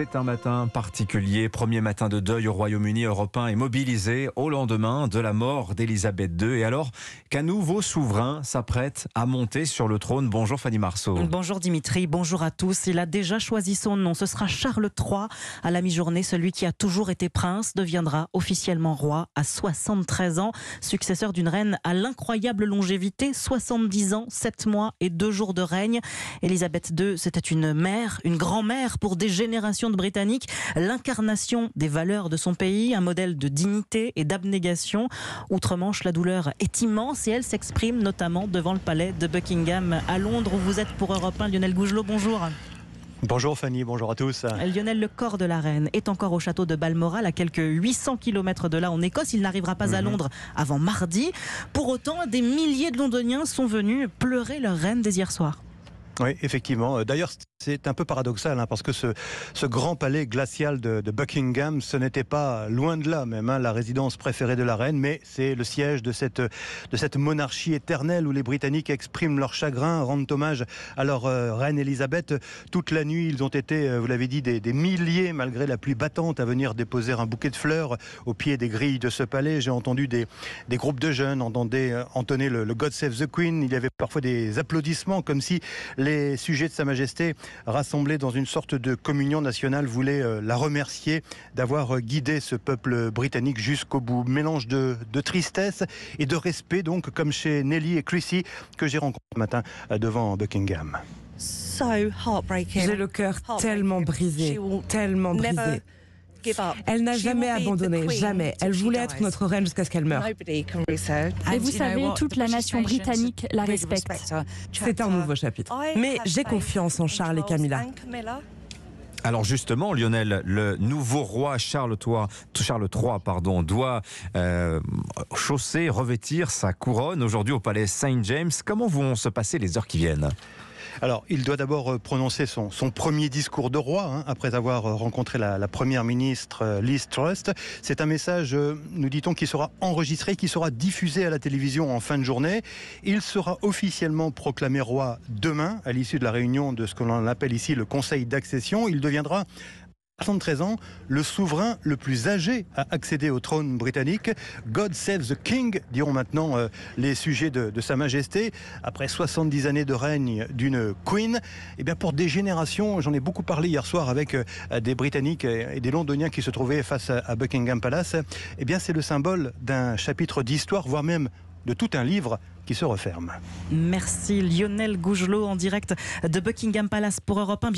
C'est un matin particulier, premier matin de deuil au Royaume-Uni européen et mobilisé au lendemain de la mort d'Elisabeth II. Et alors qu'un nouveau souverain s'apprête à monter sur le trône. Bonjour Fanny Marceau. Bonjour Dimitri, bonjour à tous. Il a déjà choisi son nom. Ce sera Charles III. À la mi-journée, celui qui a toujours été prince deviendra officiellement roi à 73 ans, successeur d'une reine à l'incroyable longévité, 70 ans, 7 mois et 2 jours de règne. Elisabeth II, c'était une mère, une grand-mère pour des générations Britannique, l'incarnation des valeurs de son pays, un modèle de dignité et d'abnégation. Outre-Manche, la douleur est immense et elle s'exprime notamment devant le palais de Buckingham à Londres où vous êtes pour Europe 1. Lionel Gougelot, bonjour. Bonjour Fanny, bonjour à tous. Lionel, le corps de la reine est encore au château de Balmoral, à quelques 800 km de là en Écosse. Il n'arrivera pas à mhm. Londres avant mardi. Pour autant, des milliers de Londoniens sont venus pleurer leur reine dès hier soir. Oui, effectivement. Euh, d'ailleurs, c'est un peu paradoxal, hein, parce que ce, grand palais glacial de, Buckingham, ce n'était pas, loin de là même, hein, la résidence préférée de la reine, mais c'est le siège de cette, de cette monarchie éternelle où les Britanniques expriment leur chagrin, rendent hommage à leur euh, reine Elisabeth. Toute la nuit, ils ont été, euh, vous l'avez dit, des, milliers, malgré la pluie battante, à venir déposer un bouquet de fleurs au pied des grilles de ce palais. J'ai entendu des, groupes de jeunes entendez, euh, entonner le, le God Save the Queen. Il y avait parfois des applaudissements, comme si les sujets de Sa Majesté rassemblés dans une sorte de communion nationale, voulait euh, la remercier d'avoir euh, guidé ce peuple britannique jusqu'au bout. Mélange de, tristesse et de respect, donc, comme chez Nelly et Chrissy, que j'ai rencontré ce matin euh, devant Buckingham. J'ai le cœur tellement brisé, tellement brisé. Elle n'a jamais abandonné, jamais. Elle voulait être notre reine jusqu'à ce qu'elle meure. Et vous savez, toute la nation britannique la respecte. C'est un nouveau chapitre. Mais j'ai confiance en Charles et Camilla. Alors justement, Lionel, le nouveau roi Charles III, Charles pardon, doit euh, chausser, revêtir sa couronne aujourd'hui au palais Saint James. Comment vont se passer les heures qui viennent alors, il doit d'abord euh, prononcer son, premier discours de roi, hein, après avoir euh, rencontré la, première ministre euh, Liz Truss. C'est un message, nous dit-on, qui sera enregistré, qui sera diffusé à la télévision en fin de journée. Il sera officiellement proclamé roi demain, à l'issue de la réunion de ce que l'on appelle ici le Conseil d'accession. Il deviendra 73 ans, le souverain le plus âgé a accédé au trône britannique. God save the King, diront maintenant euh, les sujets de, Sa Majesté, après 70 années de règne d'une queen. Et eh bien pour des générations, j'en ai beaucoup parlé hier soir avec euh, des Britanniques et des Londoniens qui se trouvaient face à, Buckingham Palace. Et eh bien c'est le symbole d'un chapitre d'histoire, voire même de tout un livre qui se referme. Merci Lionel Gougelot en direct de Buckingham Palace pour Europe 1.